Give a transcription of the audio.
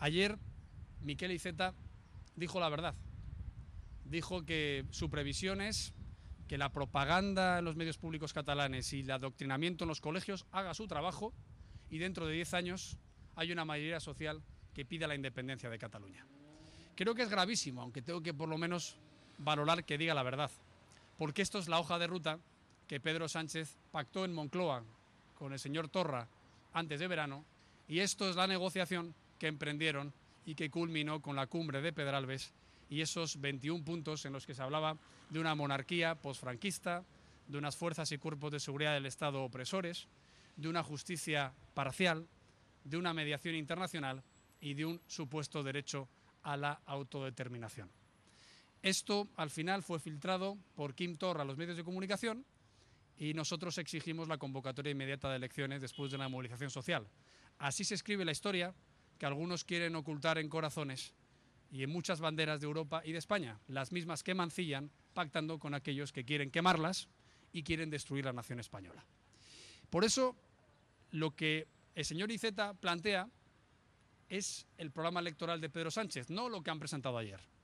Ayer Miquel Iceta dijo la verdad. Dijo que su previsión es que la propaganda en los medios públicos catalanes y el adoctrinamiento en los colegios haga su trabajo y dentro de 10 años hay una mayoría social que pida la independencia de Cataluña. Creo que es gravísimo, aunque tengo que por lo menos valorar que diga la verdad, porque esto es la hoja de ruta que Pedro Sánchez pactó en Moncloa con el señor Torra antes de verano y esto es la negociación que emprendieron y que culminó con la cumbre de Pedralbes y esos 21 puntos en los que se hablaba de una monarquía posfranquista, de unas fuerzas y cuerpos de seguridad del Estado opresores, de una justicia parcial, de una mediación internacional y de un supuesto derecho a la autodeterminación. Esto al final fue filtrado por Kim Torra a los medios de comunicación y nosotros exigimos la convocatoria inmediata de elecciones después de la movilización social. Así se escribe la historia que algunos quieren ocultar en corazones y en muchas banderas de Europa y de España, las mismas que mancillan pactando con aquellos que quieren quemarlas y quieren destruir la nación española. Por eso, lo que el señor Iceta plantea es el programa electoral de Pedro Sánchez, no lo que han presentado ayer.